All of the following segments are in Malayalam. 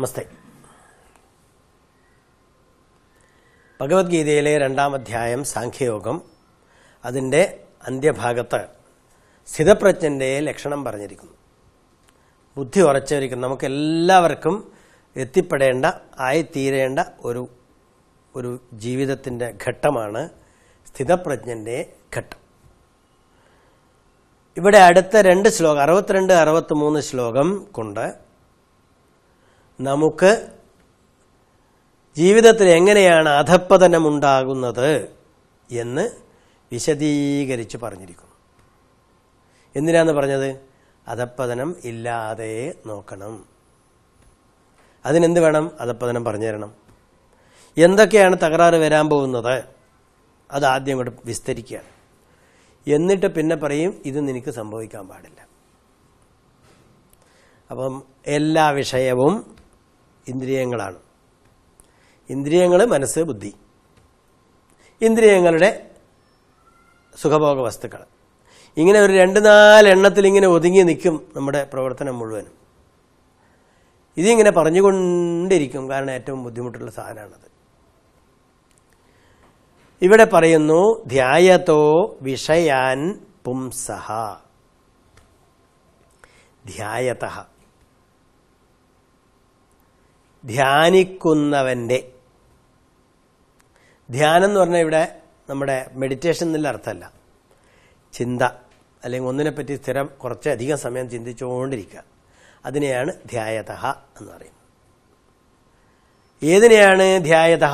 നമസ്തേ ഭഗവത്ഗീതയിലെ രണ്ടാം അധ്യായം സാഖ്യയോഗം അതിൻ്റെ അന്ത്യഭാഗത്ത് സ്ഥിതപ്രജ്ഞൻ്റെ ലക്ഷണം പറഞ്ഞിരിക്കുന്നു ബുദ്ധി ഉറച്ചിരിക്കുന്നു നമുക്ക് എല്ലാവർക്കും എത്തിപ്പെടേണ്ട ആയിത്തീരേണ്ട ഒരു ഒരു ജീവിതത്തിൻ്റെ ഘട്ടമാണ് സ്ഥിതപ്രജ്ഞൻ്റെ ഘട്ടം ഇവിടെ അടുത്ത രണ്ട് ശ്ലോകം അറുപത്തിരണ്ട് അറുപത്തിമൂന്ന് ശ്ലോകം കൊണ്ട് നമുക്ക് ജീവിതത്തിൽ എങ്ങനെയാണ് അധപ്പതനമുണ്ടാകുന്നത് എന്ന് വിശദീകരിച്ച് പറഞ്ഞിരിക്കുന്നു എന്തിനാന്ന് പറഞ്ഞത് അധപ്പതനം ഇല്ലാതെ നോക്കണം അതിനെന്ത് വേണം അധപ്പതനം പറഞ്ഞു തരണം എന്തൊക്കെയാണ് തകരാറ് വരാൻ പോകുന്നത് അത് ആദ്യം ഇങ്ങോട്ട് വിസ്തരിക്കുകയാണ് എന്നിട്ട് പിന്നെ പറയും ഇത് നിനക്ക് സംഭവിക്കാൻ പാടില്ല അപ്പം എല്ലാ വിഷയവും ഇന്ദ്രിയങ്ങളാണ് ഇന്ദ്രിയങ്ങൾ മനസ്സ് ബുദ്ധി ഇന്ദ്രിയങ്ങളുടെ സുഖഭോഗ വസ്തുക്കൾ ഇങ്ങനെ ഒരു രണ്ട് നാലെണ്ണത്തിൽ ഇങ്ങനെ ഒതുങ്ങി നിൽക്കും നമ്മുടെ പ്രവർത്തനം മുഴുവനും ഇതിങ്ങനെ പറഞ്ഞുകൊണ്ടിരിക്കും കാരണം ഏറ്റവും ബുദ്ധിമുട്ടുള്ള സാധനമാണത് ഇവിടെ പറയുന്നു ധ്യായത്തോ വിഷയാൻ പുംസഹ ധ്യായത ധ്യാനിക്കുന്നവൻ്റെ ധ്യാനം എന്ന് പറഞ്ഞാൽ ഇവിടെ നമ്മുടെ മെഡിറ്റേഷൻ എന്നുള്ള അർത്ഥമല്ല ചിന്ത അല്ലെങ്കിൽ ഒന്നിനെപ്പറ്റി സ്ഥിരം കുറച്ചധികം സമയം ചിന്തിച്ചുകൊണ്ടിരിക്കുക അതിനെയാണ് ധ്യായത എന്ന് പറയുന്നത് ഏതിനെയാണ് ധ്യായത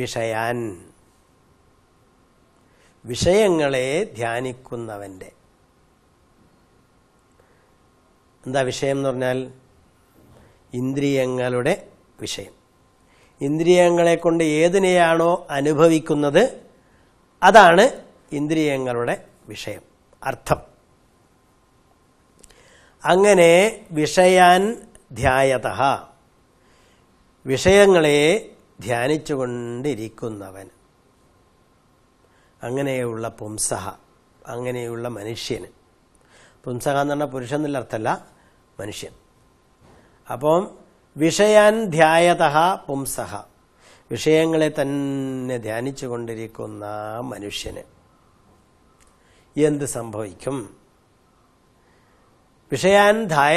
വിഷയാൻ വിഷയങ്ങളെ ധ്യാനിക്കുന്നവൻ്റെ എന്താ വിഷയം എന്ന് പറഞ്ഞാൽ ഇന്ദ്രിയങ്ങളുടെ വിഷയം ഇന്ദ്രിയങ്ങളെ കൊണ്ട് ഏതിനെയാണോ അനുഭവിക്കുന്നത് അതാണ് ഇന്ദ്രിയങ്ങളുടെ വിഷയം അർത്ഥം അങ്ങനെ വിഷയാൻ ധ്യായത വിഷയങ്ങളെ ധ്യാനിച്ചുകൊണ്ടിരിക്കുന്നവൻ അങ്ങനെയുള്ള പുംസഹ അങ്ങനെയുള്ള മനുഷ്യന് പുംസഹ എന്ന് പറഞ്ഞാൽ പുരുഷൻ എന്നുള്ള അർത്ഥമല്ല മനുഷ്യൻ അപ്പം വിഷയാൻ ധ്യായത പുംസഹ വിഷയങ്ങളെ തന്നെ ധ്യാനിച്ചു കൊണ്ടിരിക്കുന്ന മനുഷ്യന് എന്ത് സംഭവിക്കും വിഷയാൻ ധായ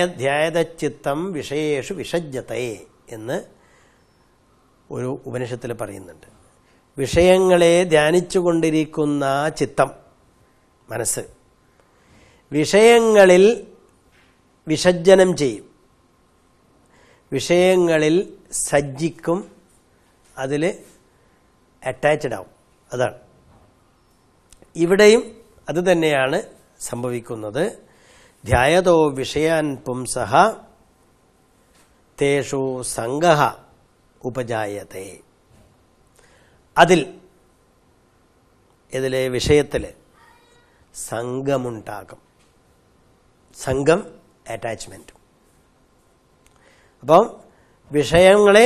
ചിത്തം വിഷയേഷു വിഷജ്ഞതയെ എന്ന് ഒരു ഉപനിഷത്തിൽ പറയുന്നുണ്ട് വിഷയങ്ങളെ ധ്യാനിച്ചുകൊണ്ടിരിക്കുന്ന ചിത്തം മനസ്സ് വിഷയങ്ങളിൽ വിസജ്ജനം ചെയ്യും വിഷയങ്ങളിൽ സജ്ജിക്കും അതിൽ അറ്റാച്ച്ഡ് ആവും അതാണ് ഇവിടെയും അത് തന്നെയാണ് സംഭവിക്കുന്നത് ധ്യായതോ വിഷയാൻ പുംസഹ തേഷു സംഘ ഉപജായത്തെ അതിൽ ഇതിലെ വിഷയത്തിൽ സംഘമുണ്ടാകും സംഘം അറ്റാച്ച്മെൻറ്റും അപ്പം വിഷയങ്ങളെ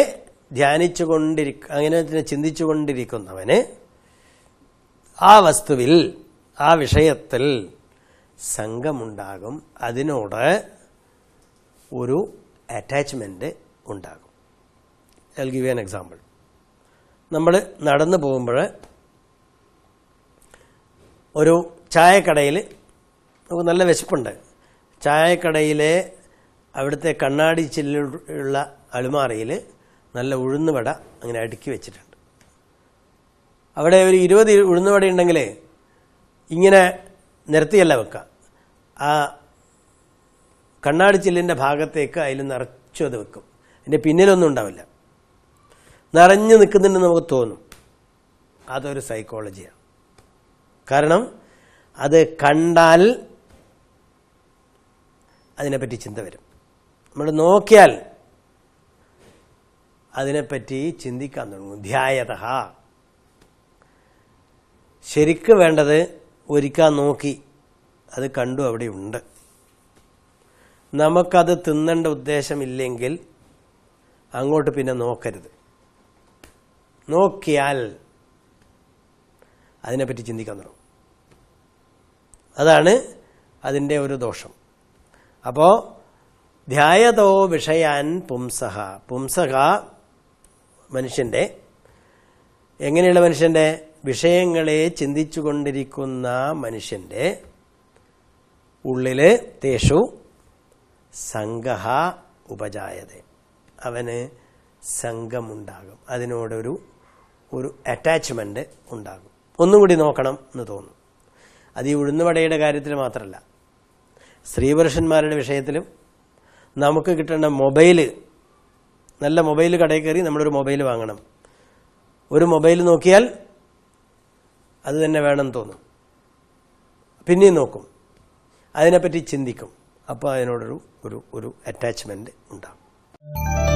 ധ്യാനിച്ചു കൊണ്ടിരിക്ക അങ്ങനെ തന്നെ ചിന്തിച്ചു കൊണ്ടിരിക്കുന്നവന് ആ വസ്തുവിൽ ആ വിഷയത്തിൽ സംഘമുണ്ടാകും അതിനോട് ഒരു അറ്റാച്ച്മെൻ്റ് ഉണ്ടാകും ഐ ഗിവ് ആൻ എക്സാമ്പിൾ നമ്മൾ നടന്നു പോകുമ്പോൾ ഒരു ചായക്കടയിൽ നമുക്ക് നല്ല വിശപ്പുണ്ട് ചായക്കടയിലെ അവിടുത്തെ കണ്ണാടി ചില്ലുള്ള അലുമാറയിൽ നല്ല ഉഴുന്നുവട അങ്ങനെ അടുക്കി വെച്ചിട്ടുണ്ട് അവിടെ ഒരു ഇരുപത് ഉഴുന്നുവട ഉണ്ടെങ്കിൽ ഇങ്ങനെ നിരത്തിയല്ല വെക്കുക ആ കണ്ണാടി ചില്ലിൻ്റെ ഭാഗത്തേക്ക് അതിൽ നിറച്ചു അത് വെക്കും അതിൻ്റെ പിന്നിലൊന്നും ഉണ്ടാവില്ല നിറഞ്ഞു നിൽക്കുന്നുണ്ടെന്ന് നമുക്ക് തോന്നും അതൊരു സൈക്കോളജിയാണ് കാരണം അത് കണ്ടാൽ അതിനെപ്പറ്റി ചിന്ത വരും നമ്മൾ നോക്കിയാൽ അതിനെപ്പറ്റി ചിന്തിക്കാൻ തുടങ്ങും ധ്യായത ശരിക്ക് വേണ്ടത് ഒരിക്കാൻ നോക്കി അത് കണ്ടു അവിടെ ഉണ്ട് നമുക്കത് തിന്നേണ്ട ഉദ്ദേശമില്ലെങ്കിൽ അങ്ങോട്ട് പിന്നെ നോക്കരുത് നോക്കിയാൽ അതിനെപ്പറ്റി ചിന്തിക്കാൻ തുടങ്ങും അതാണ് അതിൻ്റെ ഒരു ദോഷം അപ്പോൾ ധ്യായതോ വിഷയാൻ പുംസഹ പുംസഹ മനുഷ്യൻ്റെ എങ്ങനെയുള്ള മനുഷ്യൻ്റെ വിഷയങ്ങളെ ചിന്തിച്ചു കൊണ്ടിരിക്കുന്ന മനുഷ്യൻ്റെ ഉള്ളിൽ തേഷു സംഘഹ ഉപജായത അവന് സംഘമുണ്ടാകും അതിനോടൊരു ഒരു അറ്റാച്ച്മെൻ്റ് ഉണ്ടാകും ഒന്നും കൂടി നോക്കണം എന്ന് തോന്നും അത് ഈ ഉഴുന്നുവടയുടെ കാര്യത്തിൽ മാത്രമല്ല സ്ത്രീപുരുഷന്മാരുടെ വിഷയത്തിലും നമുക്ക് കിട്ടേണ്ട മൊബൈൽ നല്ല മൊബൈൽ കടയിൽ കയറി നമ്മളൊരു മൊബൈൽ വാങ്ങണം ഒരു മൊബൈൽ നോക്കിയാൽ അത് തന്നെ വേണം തോന്നും പിന്നെയും നോക്കും അതിനെപ്പറ്റി ചിന്തിക്കും അപ്പോൾ അതിനോടൊരു ഒരു ഒരു അറ്റാച്ച്മെൻറ്റ് ഉണ്ടാകും